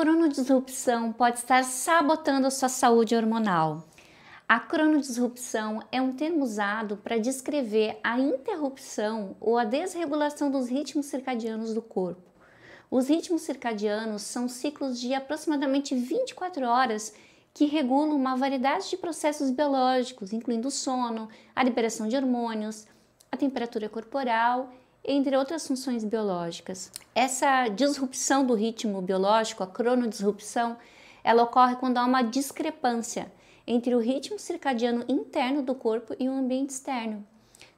cronodisrupção pode estar sabotando a sua saúde hormonal. A cronodisrupção é um termo usado para descrever a interrupção ou a desregulação dos ritmos circadianos do corpo. Os ritmos circadianos são ciclos de aproximadamente 24 horas que regulam uma variedade de processos biológicos, incluindo o sono, a liberação de hormônios, a temperatura corporal entre outras funções biológicas. Essa disrupção do ritmo biológico, a cronodisrupção, ela ocorre quando há uma discrepância entre o ritmo circadiano interno do corpo e o ambiente externo.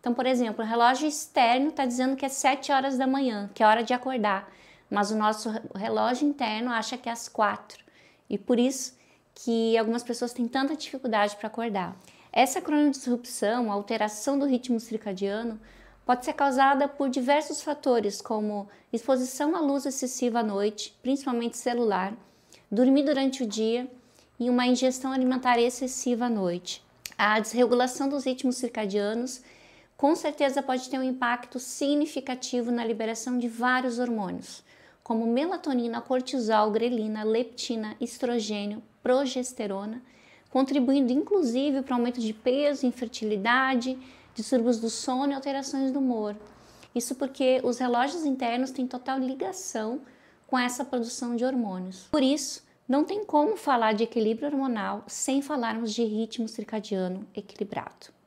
Então, por exemplo, o relógio externo está dizendo que é 7 horas da manhã, que é hora de acordar, mas o nosso relógio interno acha que é às 4. E por isso que algumas pessoas têm tanta dificuldade para acordar. Essa cronodisrupção, a alteração do ritmo circadiano, pode ser causada por diversos fatores, como exposição à luz excessiva à noite, principalmente celular, dormir durante o dia e uma ingestão alimentar excessiva à noite. A desregulação dos ritmos circadianos com certeza pode ter um impacto significativo na liberação de vários hormônios, como melatonina, cortisol, grelina, leptina, estrogênio, progesterona, contribuindo inclusive para o aumento de peso, infertilidade, distúrbios do sono e alterações do humor. Isso porque os relógios internos têm total ligação com essa produção de hormônios. Por isso, não tem como falar de equilíbrio hormonal sem falarmos de ritmo circadiano equilibrado.